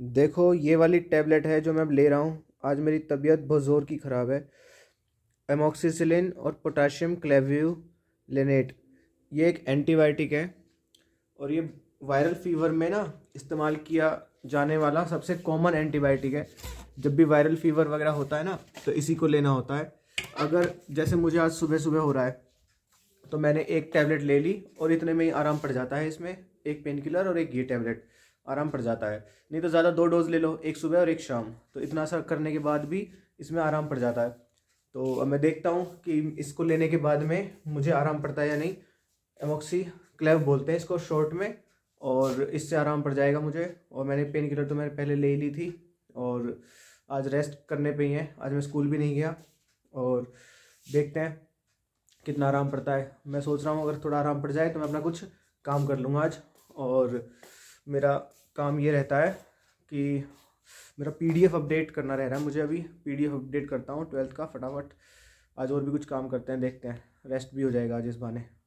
देखो ये वाली टैबलेट है जो मैं अब ले रहा हूँ आज मेरी तबीयत बहुत ज़ोर की ख़राब है एमोक्सीसिलिन और पोटाशियम क्लेव्यू लेनेट ये एक एंटीबायोटिक है और ये वायरल फीवर में ना इस्तेमाल किया जाने वाला सबसे कॉमन एंटीबायोटिक है जब भी वायरल फीवर वगैरह होता है ना तो इसी को लेना होता है अगर जैसे मुझे आज सुबह सुबह हो रहा है तो मैंने एक टैबलेट ले ली और इतने में ही आराम पड़ जाता है इसमें एक पेन किलर और एक ये टैबलेट आराम पड़ जाता है नहीं तो ज़्यादा दो डोज ले लो एक सुबह और एक शाम तो इतना सा करने के बाद भी इसमें आराम पड़ जाता है तो अब मैं देखता हूँ कि इसको लेने के बाद में मुझे आराम पड़ता है या नहीं एमोक्सी क्लेव बोलते हैं इसको शॉर्ट में और इससे आराम पड़ जाएगा मुझे और मैंने पेन किलर तो मैंने पहले ले ही ली थी और आज रेस्ट करने पे ही है आज मैं स्कूल भी नहीं गया और देखते हैं कितना आराम पड़ता है मैं सोच रहा हूँ अगर थोड़ा आराम पड़ जाए तो मैं अपना कुछ काम कर लूँगा आज और मेरा काम ये रहता है कि मेरा पीडीएफ अपडेट करना रह रहा है मुझे अभी पीडीएफ अपडेट करता हूँ ट्वेल्थ का फटाफट आज और भी कुछ काम करते हैं देखते हैं रेस्ट भी हो जाएगा आज इस बहाने